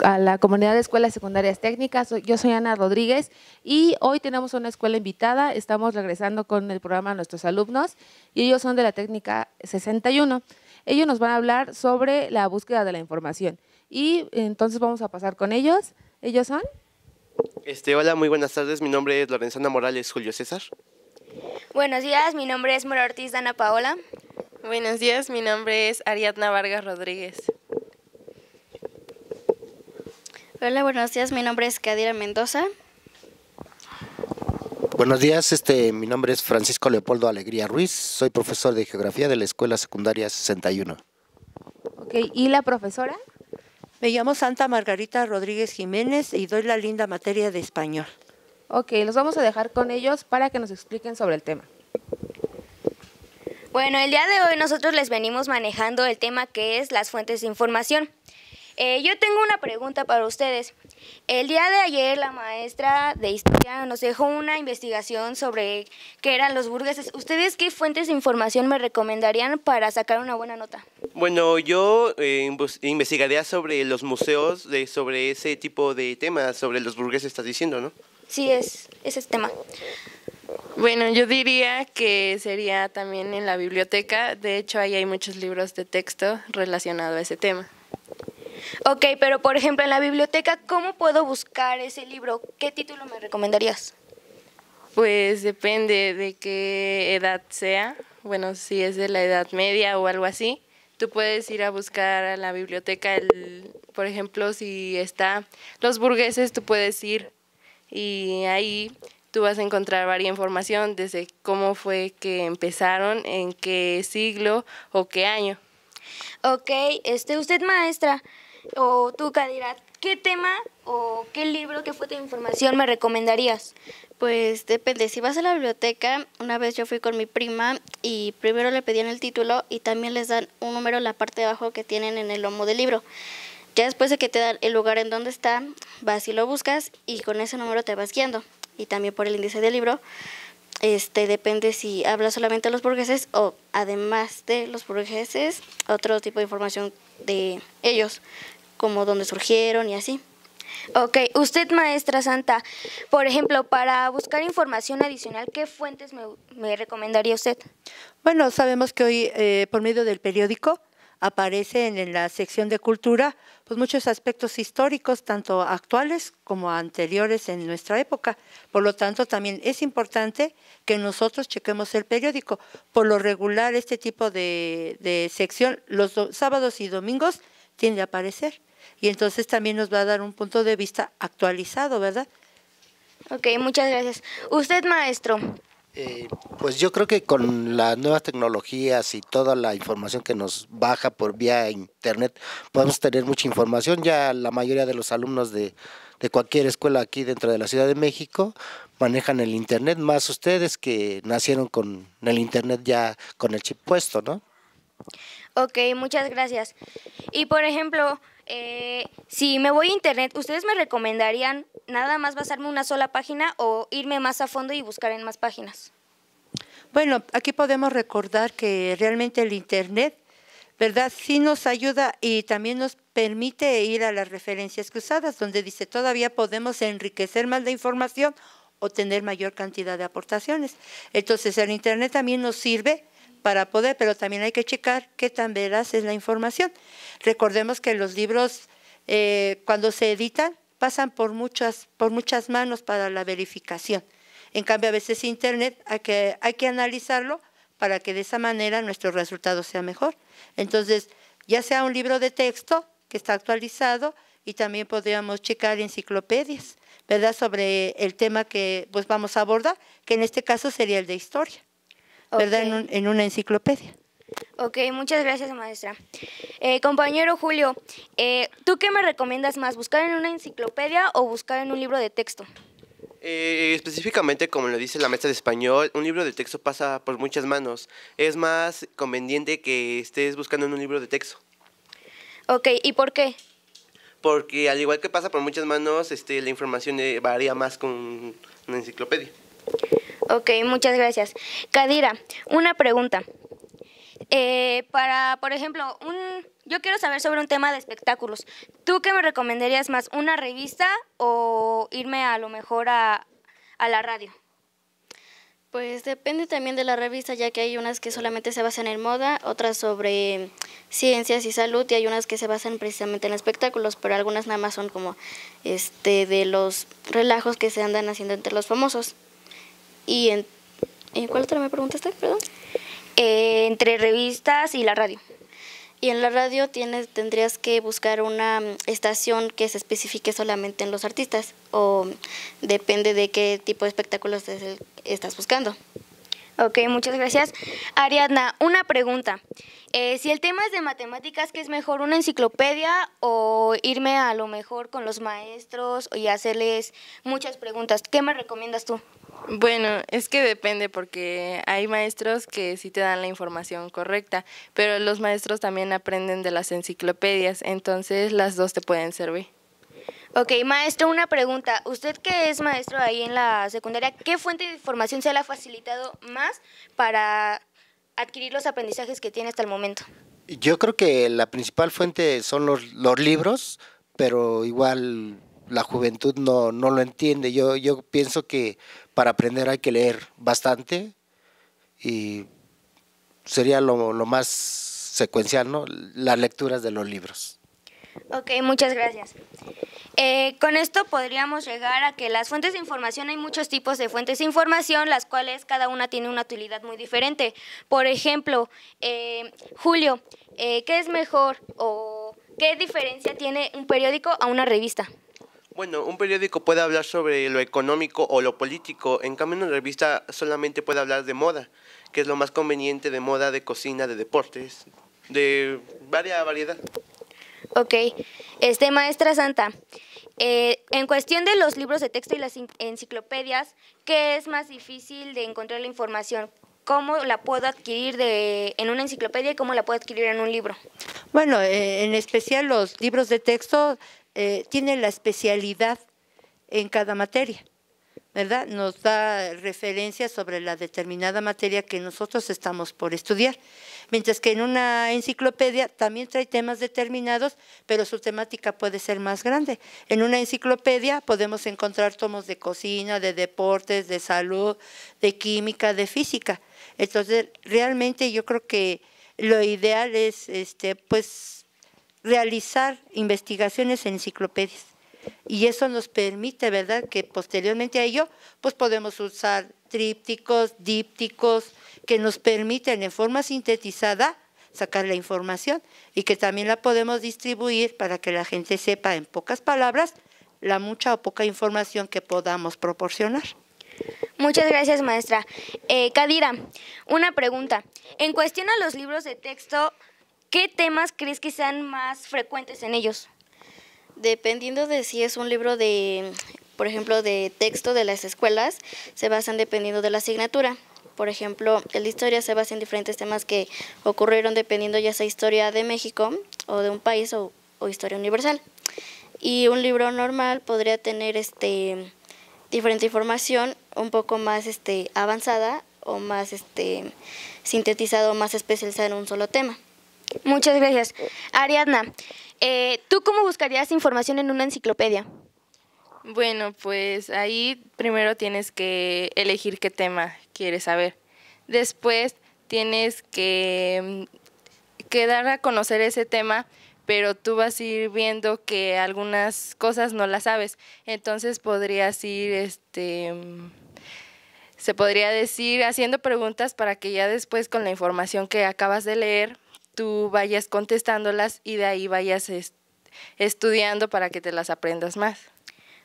a la comunidad de escuelas secundarias técnicas. Yo soy Ana Rodríguez y hoy tenemos una escuela invitada. Estamos regresando con el programa a nuestros alumnos y ellos son de la técnica 61. Ellos nos van a hablar sobre la búsqueda de la información y entonces vamos a pasar con ellos. ¿Ellos son? Este, hola, muy buenas tardes. Mi nombre es Lorenzana Morales Julio César. Buenos días, mi nombre es Mora Ortiz Dana Paola. Buenos días, mi nombre es Ariadna Vargas Rodríguez. Hola, buenos días. Mi nombre es Cadira Mendoza. Buenos días, este, mi nombre es Francisco Leopoldo Alegría Ruiz, soy profesor de Geografía de la Escuela Secundaria 61. Ok, ¿y la profesora? Me llamo Santa Margarita Rodríguez Jiménez y doy la linda materia de español. Ok, los vamos a dejar con ellos para que nos expliquen sobre el tema. Bueno, el día de hoy nosotros les venimos manejando el tema que es las fuentes de información. Eh, yo tengo una pregunta para ustedes. El día de ayer la maestra de historia nos dejó una investigación sobre qué eran los burgueses. ¿Ustedes qué fuentes de información me recomendarían para sacar una buena nota? Bueno, yo eh, investigaría sobre los museos, de, sobre ese tipo de temas, sobre los burgueses estás diciendo, ¿no? Sí, es, es ese tema. Bueno, yo diría que sería también en la biblioteca. De hecho, ahí hay muchos libros de texto relacionados a ese tema. Ok, pero por ejemplo en la biblioteca, ¿cómo puedo buscar ese libro? ¿Qué título me recomendarías? Pues depende de qué edad sea. Bueno, si es de la edad media o algo así, tú puedes ir a buscar a la biblioteca. El, por ejemplo, si está Los Burgueses, tú puedes ir y ahí tú vas a encontrar varia información desde cómo fue que empezaron, en qué siglo o qué año. Ok, este, usted maestra, o tú, Cadira, ¿qué tema o qué libro, qué fuente de información me recomendarías? Pues depende, si vas a la biblioteca, una vez yo fui con mi prima y primero le pedían el título y también les dan un número en la parte de abajo que tienen en el lomo del libro. Ya después de que te dan el lugar en donde está, vas y lo buscas y con ese número te vas guiando. Y también por el índice del libro, este depende si habla solamente a los burgueses o además de los burgueses, otro tipo de información de ellos como dónde surgieron y así. Ok, usted maestra Santa, por ejemplo, para buscar información adicional, ¿qué fuentes me, recomendaría usted? Bueno, sabemos que hoy eh, por medio del periódico aparecen en la sección de cultura pues muchos aspectos históricos, tanto actuales como anteriores en nuestra época. Por lo tanto, también es importante que nosotros chequemos el periódico. Por lo regular, este tipo de, sección, los sábados y domingos, tiende a aparecer y entonces también nos va a dar un punto de vista actualizado, ¿verdad? Ok, muchas gracias. Usted, maestro. Eh, pues yo creo que con las nuevas tecnologías y toda la información que nos baja por vía internet, podemos tener mucha información. Ya la mayoría de los alumnos de cualquier escuela aquí dentro de la Ciudad de México manejan el internet, más ustedes que nacieron con el internet ya con el chip puesto, ¿no? Ok, muchas gracias. Y por ejemplo, eh, si me voy a internet, ¿ustedes me recomendarían nada más basarme en una sola página o irme más a fondo y buscar en más páginas? Bueno, aquí podemos recordar que realmente el internet, ¿verdad? Sí nos ayuda y también nos permite ir a las referencias cruzadas, donde dice todavía podemos enriquecer más la información o tener mayor cantidad de aportaciones. Entonces, el internet también nos sirve para poder, pero también hay que checar qué tan veraz es la información. Recordemos que los libros, eh, cuando se editan, pasan por muchas, por muchas manos para la verificación. En cambio, a veces Internet hay que, analizarlo para que de esa manera nuestro resultado sea mejor. Entonces, ya sea un libro de texto que está actualizado y también podríamos checar enciclopedias, ¿verdad? Sobre el tema que pues, vamos a abordar, que en este caso sería el de historia. ¿verdad? En, en, una enciclopedia. Ok, muchas gracias, maestra. Eh, compañero Julio, eh, ¿tú qué me recomiendas más, buscar en una enciclopedia o buscar en un libro de texto? Eh, específicamente, como lo dice la maestra de español, un libro de texto pasa por muchas manos. Es más conveniente que estés buscando en un libro de texto. Ok, ¿y por qué? Porque al igual que pasa por muchas manos, este, la información varía más con una enciclopedia. Ok, muchas gracias. Kadira, una pregunta. Eh, para, por ejemplo, un, yo quiero saber sobre un tema de espectáculos. ¿Tú qué me recomendarías más, una revista o irme a lo mejor a, a la radio? Pues depende también de la revista, ya que hay unas que solamente se basan en moda, otras sobre ciencias y salud, y hay unas que se basan precisamente en espectáculos, pero algunas nada más son como este de los relajos que se andan haciendo entre los famosos y en... ¿Cuál otra me preguntaste, perdón? Eh, entre revistas y la radio. Y en la radio tienes, tendrías que buscar una mm, estación que se especifique solamente en los artistas o mm, depende de qué tipo de espectáculos estás buscando. Ok, muchas gracias. Ariadna, una pregunta. Eh, si el tema es de matemáticas, ¿qué es mejor, una enciclopedia o irme a lo mejor con los maestros y hacerles muchas preguntas? ¿Qué me recomiendas tú? Bueno, es que depende porque hay maestros que sí te dan la información correcta, pero los maestros también aprenden de las enciclopedias, entonces las dos te pueden servir. Ok, maestro, una pregunta. Usted que es maestro ahí en la secundaria, ¿qué fuente de información se le ha facilitado más para adquirir los aprendizajes que tiene hasta el momento? Yo creo que la principal fuente son los, los libros, pero igual la juventud no, no lo entiende. Yo, yo pienso que para aprender hay que leer bastante y sería lo, lo más secuencial, ¿no? Las lecturas de los libros. Ok, muchas gracias. Eh, con esto podríamos llegar a que las fuentes de información, hay muchos tipos de fuentes de información, las cuales cada una tiene una utilidad muy diferente. Por ejemplo, eh, Julio, eh, ¿qué es mejor o qué diferencia tiene un periódico a una revista? Bueno, un periódico puede hablar sobre lo económico o lo político, en cambio una revista solamente puede hablar de moda, que es lo más conveniente de moda, de cocina, de deportes, de varia variedad. Ok, este maestra Santa, eh, en cuestión de los libros de texto y las enciclopedias, ¿qué es más difícil de encontrar la información? ¿Cómo la puedo adquirir de, en una enciclopedia y cómo la puedo adquirir en un libro? Bueno, eh, en especial los libros de texto eh, tienen la especialidad en cada materia. ¿verdad? Nos da referencia sobre la determinada materia que nosotros estamos por estudiar. Mientras que en una enciclopedia también trae temas determinados, pero su temática puede ser más grande. En una enciclopedia podemos encontrar tomos de cocina, de deportes, de salud, de química, de física. Entonces, realmente yo creo que lo ideal es este pues realizar investigaciones en enciclopedias. Y eso nos permite, ¿verdad?, que posteriormente a ello, pues podemos usar trípticos, dípticos, que nos permiten en forma sintetizada sacar la información y que también la podemos distribuir para que la gente sepa en pocas palabras la mucha o poca información que podamos proporcionar. Muchas gracias, maestra. Eh, Kadira, una pregunta. En cuestión a los libros de texto, ¿qué temas crees que sean más frecuentes en ellos? Dependiendo de si es un libro de, por ejemplo, de texto de las escuelas, se basan dependiendo de la asignatura. Por ejemplo, el historia se basa en diferentes temas que ocurrieron dependiendo ya sea historia de México o de un país o, historia universal. Y un libro normal podría tener este diferente información un poco más este avanzada o más este sintetizado, más especializada en un solo tema. Muchas gracias. Ariadna, eh, ¿Tú cómo buscarías información en una enciclopedia? Bueno, pues ahí primero tienes que elegir qué tema quieres saber. Después tienes mm, que, dar a conocer ese tema, pero tú vas a ir viendo que algunas cosas no las sabes. Entonces podrías ir, este, mm, se podría decir, haciendo preguntas para que ya después con la información que acabas de leer tú vayas contestándolas y de ahí vayas estudiando para que te las aprendas más.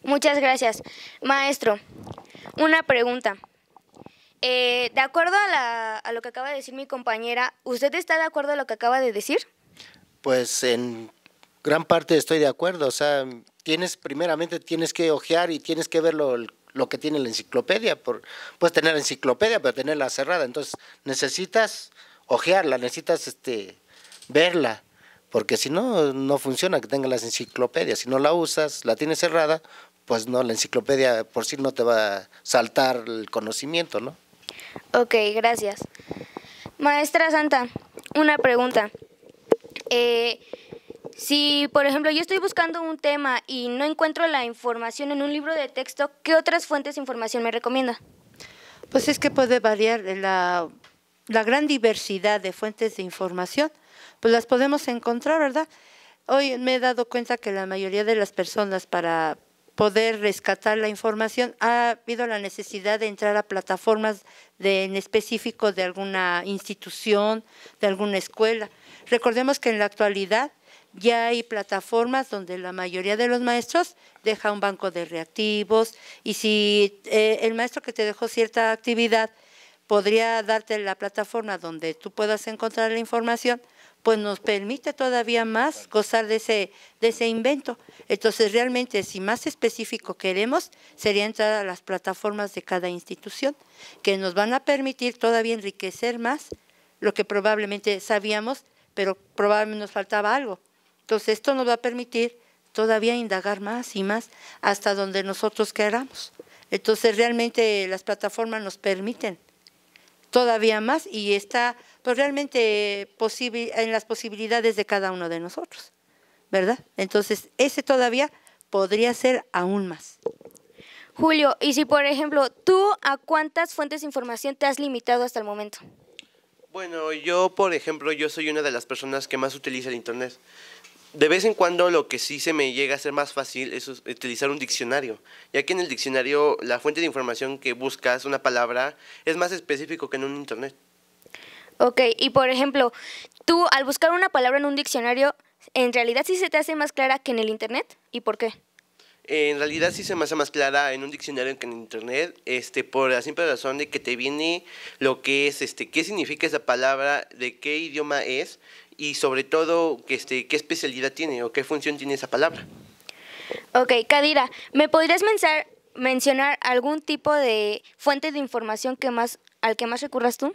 Muchas gracias. Maestro, una pregunta. Eh, de acuerdo a, lo que acaba de decir mi compañera, ¿usted está de acuerdo a lo que acaba de decir? Pues en gran parte estoy de acuerdo. O sea, tienes, primeramente tienes que ojear y tienes que ver lo, lo que tiene la enciclopedia. Por, puedes tener la enciclopedia, pero tenerla cerrada. Entonces necesitas ojearla, necesitas este, verla, porque si no, no funciona que tenga las enciclopedias. Si no la usas, la tienes cerrada, pues no, la enciclopedia por sí no te va a saltar el conocimiento, ¿no? Ok, gracias. Maestra Santa, una pregunta. Eh, si, por ejemplo, yo estoy buscando un tema y no encuentro la información en un libro de texto, ¿qué otras fuentes de información me recomienda? Pues es que puede variar la, la gran diversidad de fuentes de información pues las podemos encontrar, ¿verdad? Hoy me he dado cuenta que la mayoría de las personas para poder rescatar la información ha habido la necesidad de entrar a plataformas de, en específico de alguna institución, de alguna escuela. Recordemos que en la actualidad ya hay plataformas donde la mayoría de los maestros deja un banco de reactivos y si eh, el maestro que te dejó cierta actividad podría darte la plataforma donde tú puedas encontrar la información, pues nos permite todavía más gozar de ese, de ese invento. Entonces, realmente, si más específico queremos, sería entrar a las plataformas de cada institución, que nos van a permitir todavía enriquecer más lo que probablemente sabíamos, pero probablemente nos faltaba algo. Entonces, esto nos va a permitir todavía indagar más y más hasta donde nosotros queramos. Entonces, realmente las plataformas nos permiten todavía más y está pues realmente en las posibilidades de cada uno de nosotros, ¿verdad? Entonces, ese todavía podría ser aún más. Julio, y si por ejemplo, ¿tú a cuántas fuentes de información te has limitado hasta el momento? Bueno, yo por ejemplo, yo soy una de las personas que más utiliza el Internet. De vez en cuando lo que sí se me llega a ser más fácil es utilizar un diccionario, ya que en el diccionario la fuente de información que buscas, una palabra, es más específico que en un Internet. Ok, y por ejemplo, tú al buscar una palabra en un diccionario, ¿en realidad sí se te hace más clara que en el Internet? ¿Y por qué? en realidad sí se me hace más clara en un diccionario que en internet, este, por la simple razón de que te viene lo que es, este, qué significa esa palabra, de qué idioma es y sobre todo este, qué especialidad tiene o qué función tiene esa palabra. Ok, Kadira, ¿me podrías mencionar, mencionar algún tipo de fuente de información que más, al que más recurras tú?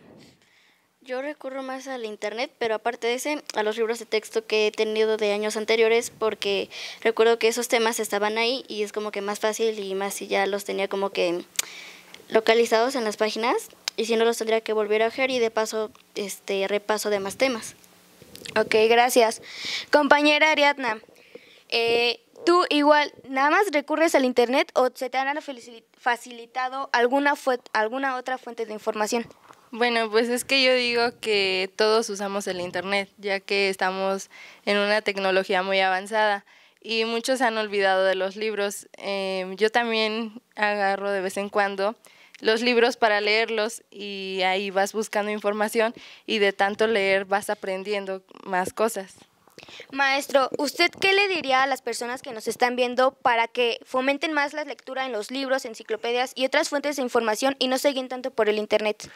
Yo recurro más al internet, pero aparte de ese, a los libros de texto que he tenido de años anteriores, porque recuerdo que esos temas estaban ahí y es como que más fácil y más si ya los tenía como que localizados en las páginas y si no los tendría que volver a ojer y de paso este repaso de más temas. Ok, gracias. Compañera Ariadna, eh, ¿tú igual nada más recurres al internet o se te han facilitado alguna, alguna otra fuente de información? Bueno, pues es que yo digo que todos usamos el Internet, ya que estamos en una tecnología muy avanzada y muchos han olvidado de los libros. Em, yo también agarro de vez en cuando los libros para leerlos y ahí vas buscando información y de tanto leer vas aprendiendo más cosas. Maestro, ¿usted qué le diría a las personas que nos están viendo para que fomenten más la lectura en los libros, enciclopedias y otras fuentes de información y no se tanto por el Internet?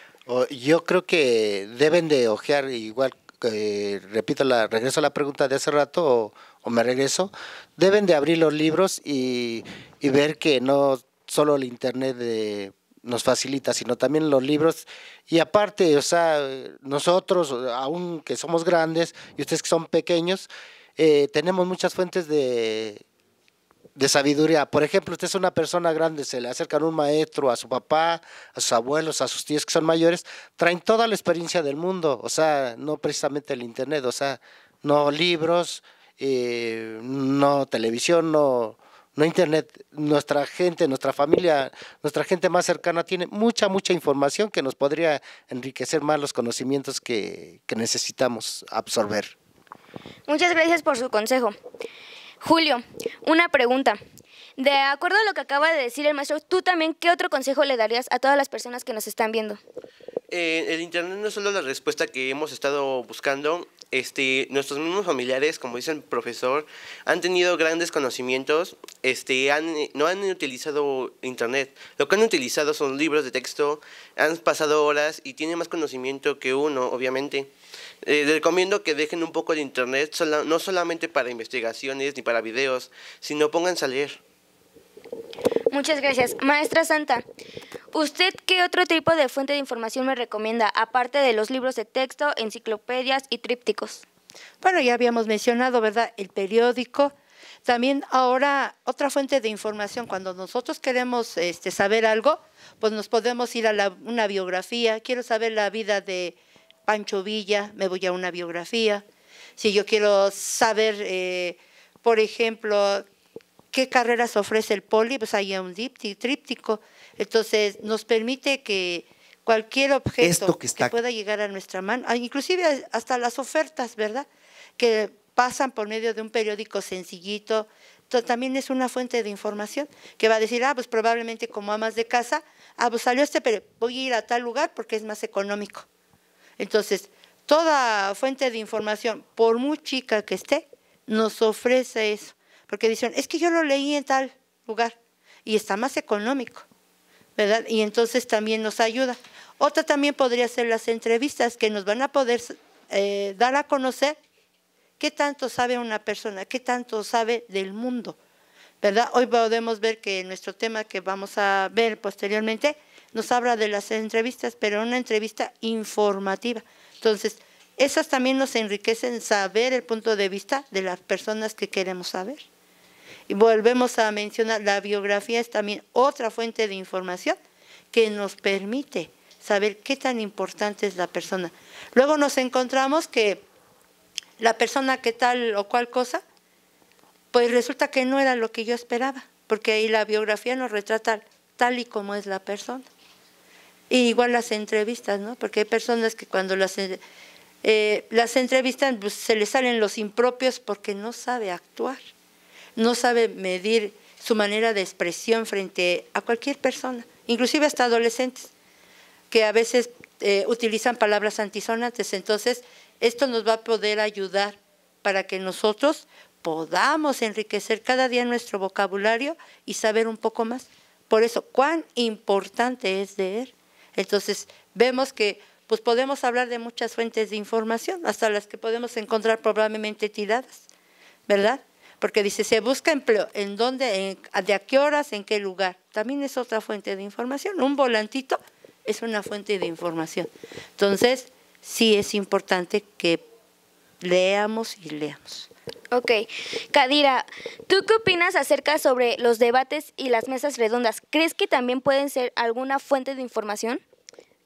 Yo creo que deben de ojear igual, eh, repito, la, regreso a la pregunta de hace rato o, me regreso, deben de abrir los libros y, y ver que no solo el Internet eh, nos facilita, sino también los libros. Y aparte, o sea, nosotros, aunque somos grandes y ustedes que son pequeños, eh, tenemos muchas fuentes de, de sabiduría. Por ejemplo, usted es una persona grande, se le acercan un maestro, a su papá, a sus abuelos, a sus tíos que son mayores, traen toda la experiencia del mundo, o sea, no precisamente el Internet, o sea, no libros, eh, no televisión, no, Internet. Nuestra gente, nuestra familia, nuestra gente más cercana tiene mucha, mucha información que nos podría enriquecer más los conocimientos que, que necesitamos absorber. Muchas gracias por su consejo. Julio, una pregunta. De acuerdo a lo que acaba de decir el maestro, tú también, ¿qué otro consejo le darías a todas las personas que nos están viendo? Eh, el Internet no es solo la respuesta que hemos estado buscando. Este, nuestros mismos familiares, como dice el profesor, han tenido grandes conocimientos, este, no han utilizado Internet. Lo que han utilizado son libros de texto, han pasado horas y tienen más conocimiento que uno, obviamente. Eh, les recomiendo que dejen un poco de internet, no solamente para investigaciones ni para videos, sino pongan a leer. Muchas gracias. Maestra Santa, ¿usted qué otro tipo de fuente de información me recomienda, aparte de los libros de texto, enciclopedias y trípticos? Bueno, ya habíamos mencionado, ¿verdad? El periódico. También ahora otra fuente de información, cuando nosotros queremos este, saber algo, pues nos podemos ir a una biografía, quiero saber la vida de Pancho Villa, me voy a una biografía. Si yo quiero saber, eh, por ejemplo, qué carreras ofrece el poli, pues hay un tríptico. Entonces, nos permite que cualquier objeto que, pueda llegar a nuestra mano, ah, inclusive hasta las ofertas, ¿verdad? Que pasan por medio de un periódico sencillito, también es una fuente de información que va a decir, ah, pues probablemente como amas de casa, ah, pues salió este, pero voy a ir a tal lugar porque es más económico. Entonces, toda fuente de información, por muy chica que esté, nos ofrece eso. Porque dicen, es que yo lo leí en tal lugar y está más económico, ¿verdad? Y entonces también nos ayuda. Otra también podría ser las entrevistas que nos van a poder eh, dar a conocer qué tanto sabe una persona, qué tanto sabe del mundo, ¿verdad? Hoy podemos ver que nuestro tema que vamos a ver posteriormente nos habla de las entrevistas, pero una entrevista informativa. Entonces, esas también nos enriquecen saber el punto de vista de las personas que queremos saber. Y volvemos a mencionar, la biografía es también otra fuente de información que nos permite saber qué tan importante es la persona. Luego nos encontramos que la persona que tal o cual cosa, pues resulta que no era lo que yo esperaba, porque ahí la biografía nos retrata tal y como es la persona. Y igual las entrevistas, ¿no? Porque hay personas que cuando las, eh, eh, las entrevistan pues, se les salen los impropios porque no sabe actuar, no sabe medir su manera de expresión frente a cualquier persona, inclusive hasta adolescentes, que a veces eh, utilizan palabras antisonantes. Entonces, esto nos va a poder ayudar para que nosotros podamos enriquecer cada día nuestro vocabulario y saber un poco más. Por eso, cuán importante es leer. Entonces, vemos que pues podemos hablar de muchas fuentes de información, hasta las que podemos encontrar probablemente tiradas, ¿verdad? Porque dice, se busca empleo, ¿en dónde, de a qué horas, en qué lugar? También es otra fuente de información. Un volantito es una fuente de información. Entonces, sí es importante que leamos y leamos. Ok. Kadira, ¿tú qué opinas acerca sobre los debates y las mesas redondas? ¿Crees que también pueden ser alguna fuente de información?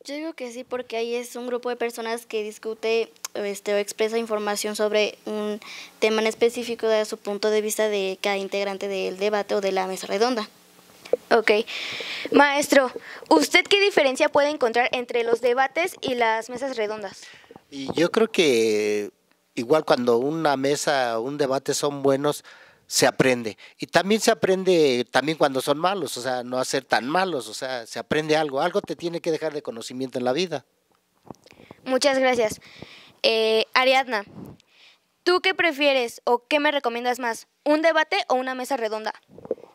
Yo digo que sí, porque ahí es un grupo de personas que discute este, o expresa información sobre un tema en específico de su punto de vista de cada integrante del debate o de la mesa redonda. Ok. Maestro, ¿usted qué diferencia puede encontrar entre los debates y las mesas redondas? yo creo que igual cuando una mesa, un debate son buenos, se aprende. Y también se aprende también cuando son malos, o sea, no hacer tan malos, o sea, se aprende algo, algo te tiene que dejar de conocimiento en la vida. Muchas gracias. Eh, Ariadna, ¿tú qué prefieres o qué me recomiendas más, un debate o una mesa redonda?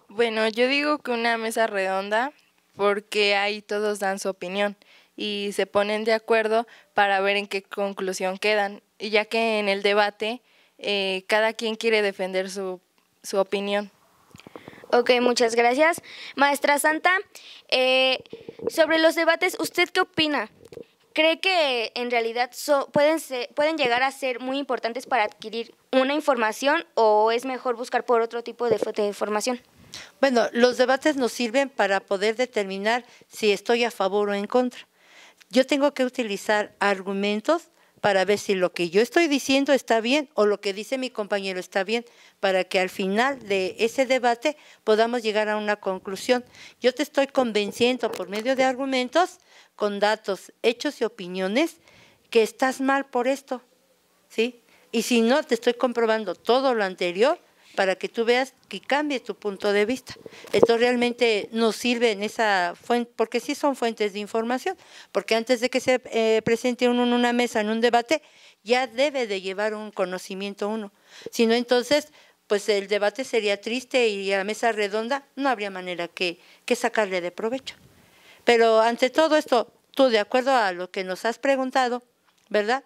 Bueno, yo digo que una mesa redonda porque ahí todos dan su opinión y se ponen de acuerdo para ver en qué conclusión quedan y ya que en el debate eh, cada quien quiere defender su, su, opinión. Ok, muchas gracias. Maestra Santa, eh, sobre los debates, ¿usted qué opina? ¿Cree que en realidad pueden, ser, pueden llegar a ser muy importantes para adquirir una información o es mejor buscar por otro tipo de, de información? Bueno, los debates nos sirven para poder determinar si estoy a favor o en contra. Yo tengo que utilizar argumentos para ver si lo que yo estoy diciendo está bien o lo que dice mi compañero está bien, para que al final de ese debate podamos llegar a una conclusión. Yo te estoy convenciendo por medio de argumentos, con datos, hechos y opiniones, que estás mal por esto, ¿sí? Y si no, te estoy comprobando todo lo anterior para que tú veas que cambie tu punto de vista. Esto realmente nos sirve en esa fuente, porque sí son fuentes de información, porque antes de que se eh, presente uno en una mesa, en un debate, ya debe de llevar un conocimiento uno. Si no, entonces, pues el debate sería triste y a la mesa redonda no habría manera que, que sacarle de provecho. Pero ante todo esto, tú de acuerdo a lo que nos has preguntado, ¿verdad?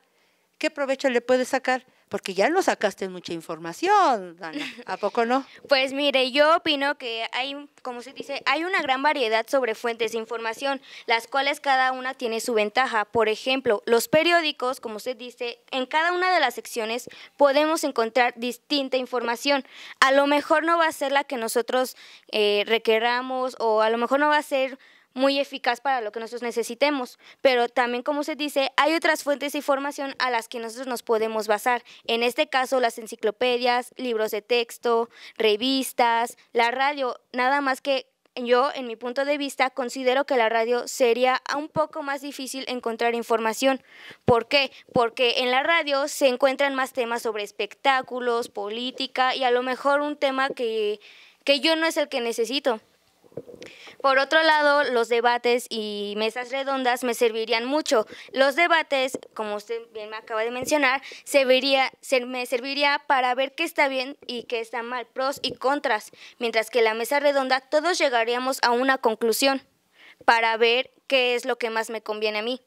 ¿Qué provecho le puedes sacar? Porque ya no sacaste mucha información, ¿A poco no? Pues mire, yo opino que hay, como se dice, hay una gran variedad sobre fuentes de información, las cuales cada una tiene su ventaja. Por ejemplo, los periódicos, como se dice, en cada una de las secciones podemos encontrar distinta información. A lo mejor no va a ser la que nosotros eh, requeramos o a lo mejor no va a ser muy eficaz para lo que nosotros necesitemos. Pero también, como se dice, hay otras fuentes de información a las que nosotros nos podemos basar. En este caso, las enciclopedias, libros de texto, revistas, la radio, nada más que yo, en mi punto de vista, considero que la radio sería un poco más difícil encontrar información. ¿Por qué? Porque en la radio se encuentran más temas sobre espectáculos, política y a lo mejor un tema que, que yo no es el que necesito. Por otro lado, los debates y mesas redondas me servirían mucho. Los debates, como usted bien me acaba de mencionar, serviría, me serviría para ver qué está bien y qué está mal, pros y contras, mientras que la mesa redonda todos llegaríamos a una conclusión para ver qué es lo que más me conviene a mí.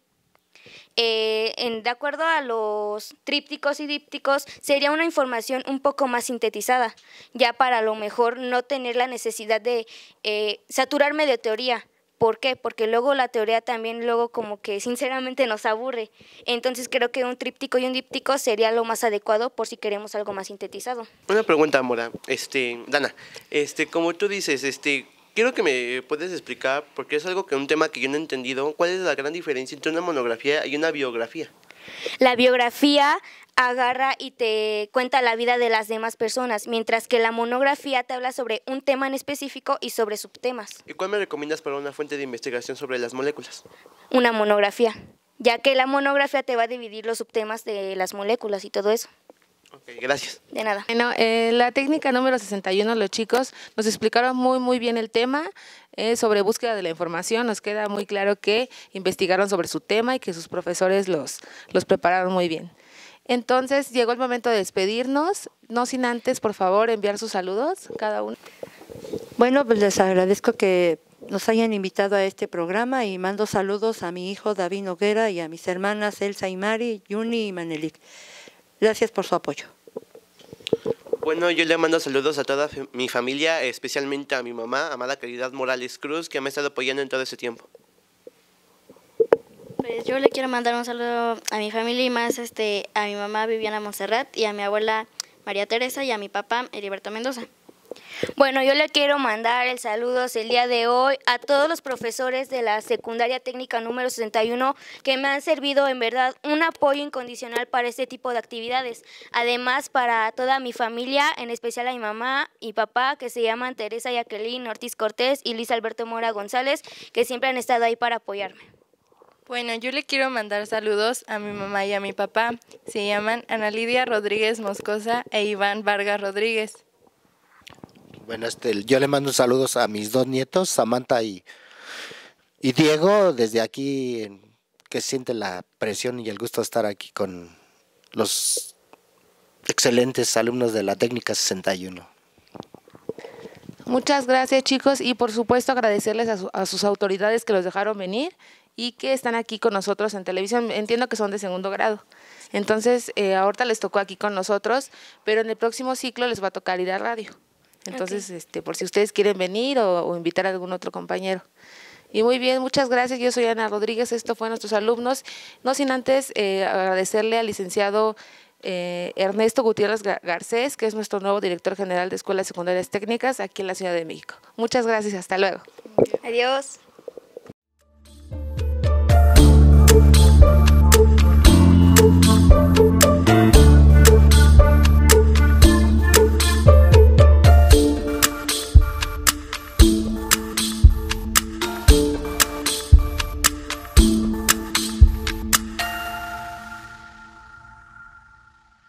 Eh, en, de acuerdo a los trípticos y dípticos, sería una información un poco más sintetizada, ya para a lo mejor no tener la necesidad de eh, saturarme de teoría. ¿Por qué? Porque luego la teoría también luego como que sinceramente nos aburre. Entonces creo que un tríptico y un díptico sería lo más adecuado por si queremos algo más sintetizado. Una pregunta, Mora. Este, Dana, este, como tú dices, este, quiero que me puedes explicar, porque es algo que un tema que yo no he entendido, ¿cuál es la gran diferencia entre una monografía y una biografía? La biografía agarra y te cuenta la vida de las demás personas, mientras que la monografía te habla sobre un tema en específico y sobre subtemas. ¿Y cuál me recomiendas para una fuente de investigación sobre las moléculas? Una monografía, ya que la monografía te va a dividir los subtemas de las moléculas y todo eso. Ok, gracias. De nada. Bueno, eh, la técnica número 61, los chicos nos explicaron muy, muy bien el tema eh, sobre búsqueda de la información. Nos queda muy claro que investigaron sobre su tema y que sus profesores los, los prepararon muy bien. Entonces, llegó el momento de despedirnos, no sin antes, por favor, enviar sus saludos cada uno. Bueno, pues les agradezco que nos hayan invitado a este programa y mando saludos a mi hijo David Noguera y a mis hermanas Elsa y Mari, Juni y Manelik. Gracias por su apoyo. Bueno, yo le mando saludos a toda mi familia, especialmente a mi mamá, amada Caridad Morales Cruz, que me ha estado apoyando en todo ese tiempo. Pues yo le quiero mandar un saludo a mi familia y más este, a mi mamá Viviana Monserrat y a mi abuela María Teresa y a mi papá Heriberto Mendoza. Bueno, yo le quiero mandar el saludos el día de hoy a todos los profesores de la secundaria técnica número 61 que me han servido en verdad un apoyo incondicional para este tipo de actividades. Además, para toda mi familia, en especial a mi mamá y papá, que se llaman Teresa Jacqueline Ortiz Cortés y Luis Alberto Mora González, que siempre han estado ahí para apoyarme. Bueno, yo le quiero mandar saludos a mi mamá y a mi papá. Se llaman Ana Lidia Rodríguez Moscosa e Iván Vargas Rodríguez. Bueno, este, yo le mando saludos a mis dos nietos, Samantha y, Diego, desde aquí, que siente la presión y el gusto de estar aquí con los excelentes alumnos de la técnica 61. Muchas gracias chicos y por supuesto agradecerles a, sus autoridades que los dejaron venir y que están aquí con nosotros en televisión. Entiendo que son de segundo grado. Entonces, eh, ahorita les tocó aquí con nosotros, pero en el próximo ciclo les va a tocar ir a radio. Entonces, este, por si ustedes quieren venir o, invitar a algún otro compañero. Y muy bien, muchas gracias. Yo soy Ana Rodríguez, esto fue nuestros alumnos. No sin antes eh, agradecerle al licenciado eh, Ernesto Gutiérrez Garcés, que es nuestro nuevo director general de Escuelas Secundarias Técnicas aquí en la Ciudad de México. Muchas gracias, hasta luego. Adiós.